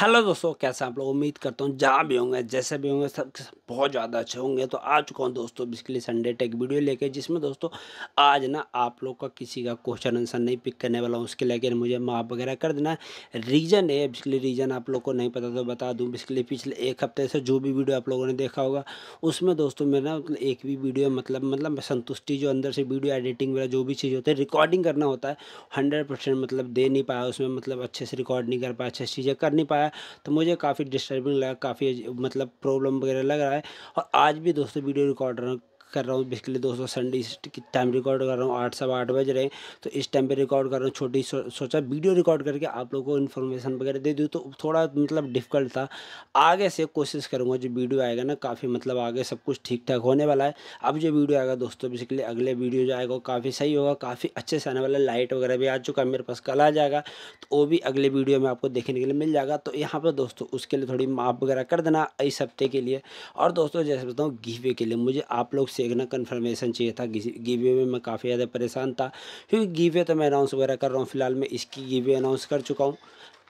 hello दोस्तों कैसे आप लोग उम्मीद करता हूँ जहाँ भी होंगे जैसे भी होंगे सब बहुत ज़्यादा अच्छे होंगे तो आ चुका हूँ दोस्तों बेसिकली संडे टेक वीडियो लेके जिसमें दोस्तों आज ना आप लोग का किसी का क्वेश्चन आंसर नहीं पिक करने वाला हूँ उसके लेके मुझे माफ वगैरह कर देना रीज़न है बेसिकली रीज़न आप लोग को नहीं पता तो बता दूँ बेसिकली पिछले एक हफ्ते से जो भी वीडियो आप लोगों ने देखा होगा उसमें दोस्तों मेरा मतलब एक भी वीडियो मतलब मतलब संतुष्टि जो अंदर से वीडियो एडिटिंग वगैरह जो भी चीज़ होती है रिकॉर्डिंग करना होता है हंड्रेड मतलब दे नहीं पाया उसमें मतलब अच्छे से रिकॉर्ड नहीं कर पाया अच्छी चीज़ें कर नहीं पाया है तो मुझे काफ़ी डिस्टर्बिंग लगा काफ़ी मतलब प्रॉब्लम वगैरह लग रहा है और आज भी दोस्तों वीडियो रिकॉर्डर कर रहा हूँ बेसिकली दोस्तों संडे की टाइम रिकॉर्ड कर रहा हूँ आठ सवा आठ बज रहे हैं तो इस टाइम पर रिकॉर्ड कर रहा हूँ छोटी सो, सोचा वीडियो रिकॉर्ड करके आप लोगों को इन्फॉर्मेशन वगैरह दे दूँ तो थोड़ा मतलब डिफ़िकल्ट था आगे से कोशिश करूँगा जो वीडियो आएगा ना काफ़ी मतलब आगे सब कुछ ठीक ठाक होने वाला है अब जो वीडियो आएगा दोस्तों बेसिकली अगले वीडियो जो आएगा काफ़ी सही होगा काफ़ी अच्छे से आने वाला लाइट वगैरह भी आ चुका है मेरे पास कल आ जाएगा तो वो भी अगले वीडियो में आपको देखने के लिए मिल जाएगा तो यहाँ पर दोस्तों उसके लिए थोड़ी माफ वगैरह कर देना इस हफ्ते के लिए और दोस्तों जैसे बताऊँ घीवे के लिए मुझे आप लोग से से एक ना कन्फर्मेशन चाहिए था गिवे में मैं काफ़ी ज़्यादा परेशान था क्योंकि गिवे तो मैं अनाउंस वगैरह कर रहा हूँ फिलहाल मैं इसकी गिवे अनाउंस कर चुका हूँ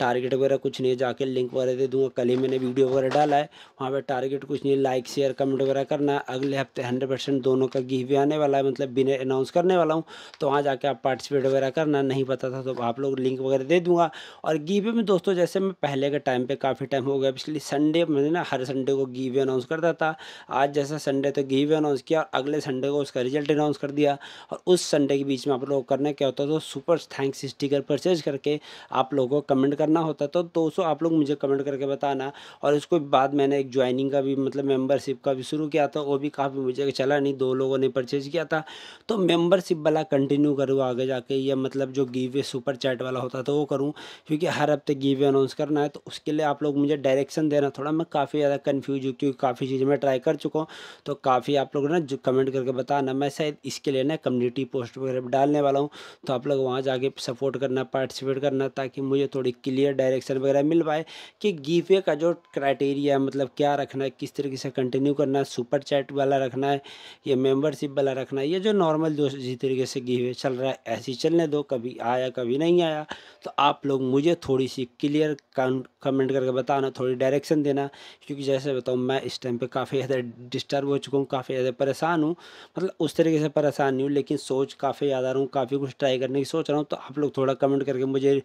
टारगेट वगैरह कुछ नहीं है जाके लिंक वगैरह दे दूंगा कल ही मैंने वीडियो वगैरह डाला है वहाँ पर टारगेट कुछ नहीं लाइक शेयर कमेंट वगैरह करना है अगले हफ्ते हंड्रेड परसेंट दोनों का भी आने वाला है मतलब बिना अनाउंस करने वाला हूँ तो वहाँ जाके आप पार्टिसिपेट वगैरह करना नहीं पता था तो आप लोग लिंक वगैरह दे दूँगा और गिवे में दोस्तों जैसे मैं पहले के टाइम पर काफ़ी टाइम हो गया पिछले संडे मैंने ना हर संडे को गिवे अनाउंस करता था आज जैसा संडे तो गिवे अनाउंस किया और अगले संडे को उसका रिजल्ट अनाउंस कर दिया और उस संडे के बीच में आप लोग करना क्या होता है तो सुपर थैंक्स स्टिकर परचेज करके आप लोगों को कमेंट करना करना होता तो दोस्तों आप लोग मुझे कमेंट करके बताना और उसके बाद मैंने एक ज्वाइनिंग का भी मतलब मेम्बरशिप का भी शुरू किया था वो भी काफ़ी मुझे चला नहीं दो लोगों ने परचेज किया था तो मेम्बरशिप वाला कंटिन्यू करूँ आगे जाके या मतलब जो गीवे सुपर चैट वाला होता था वो करूँ क्योंकि हर हफ्ते गीवे अनाउंस करना है तो उसके लिए आप लोग मुझे डायरेक्शन देना थोड़ा मैं काफ़ी ज़्यादा कन्फ्यूज हूँ क्योंकि काफ़ी चीज़ें मैं ट्राई कर चुका हूँ तो काफ़ी आप लोग ना कमेंट करके बताना मैं शायद इसके लिए ना कम्युनिटी पोस्ट वगैरह डालने वाला हूँ तो आप लोग वहाँ जाके सपोर्ट करना पार्टिसिपेट करना ताकि मुझे थोड़ी क्लियर डायरेक्शन वगैरह मिल पाए कि गीवे का जो क्राइटेरिया मतलब क्या रखना है किस तरीके से कंटिन्यू करना है सुपर चैट वाला रखना है या मेम्बरशिप वाला रखना है ये जो नॉर्मल दोस्त जिस तरीके से गीवे चल रहा है ऐसे चलने दो कभी आया कभी नहीं आया तो आप लोग मुझे थोड़ी सी क्लियर कमेंट करके बताना थोड़ी डायरेक्शन देना क्योंकि जैसे बताऊँ मैं इस टाइम पर काफ़ी ज़्यादा डिस्टर्ब हो चुका हूँ काफ़ी ज़्यादा परेशान हूँ मतलब उस तरीके से परेशान नहीं हूँ लेकिन सोच काफ़ी ज़्यादा रहा हूँ काफ़ी कुछ ट्राई करने की सोच रहा हूँ तो आप लोग थोड़ा कमेंट करके मुझे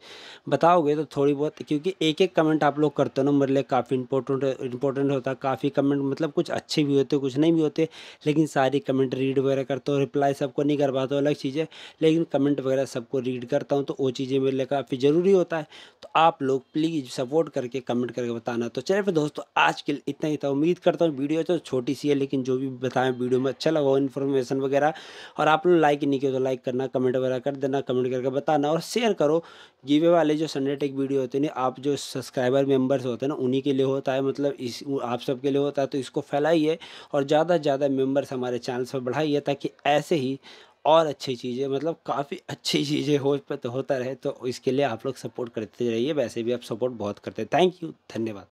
बताओगे तो थोड़ी बहुत क्योंकि एक एक कमेंट आप लोग करते हो ना मेरे लिए काफ़ी इंपॉर्टेंट इंपॉर्टेंट होता है काफ़ी कमेंट मतलब कुछ अच्छे भी होते कुछ नहीं भी होते लेकिन सारी कमेंट रीड वगैरह करता हूँ रिप्लाई सबको नहीं कर पाता अलग चीज़ है लेकिन कमेंट वगैरह सबको रीड करता हूँ तो वो चीज़ें मेरे लिए काफ़ी ज़रूरी होता है तो आप लोग प्लीज़ सपोर्ट करके कमेंट करके बताना तो चले फिर दोस्तों आज के लिए इतना ही था उम्मीद करता हूँ वीडियो तो छोटी सी है लेकिन जो भी बताएं वीडियो में अच्छा लगा हो इन्फॉर्मेशन वगैरह और आप लोग लाइक नहीं किया तो लाइक करना कमेंट वगैरह कर देना कमेंट करके बताना और शेयर करो गिवे वाले जो संडे टेक वीडियो होते हैं आप जो सब्सक्राइबर मेंबर्स होते हैं ना उन्हीं के लिए होता है मतलब इस आप सब के लिए होता है तो इसको फैलाइए और ज़्यादा से ज़्यादा मेंबर्स हमारे चैनल पर बढ़ाइए ताकि ऐसे ही और अच्छी चीज़ें मतलब काफ़ी अच्छी चीज़ें हो तो होता रहे तो इसके लिए आप लोग सपोर्ट करते रहिए वैसे भी आप सपोर्ट बहुत करते हैं थैंक यू धन्यवाद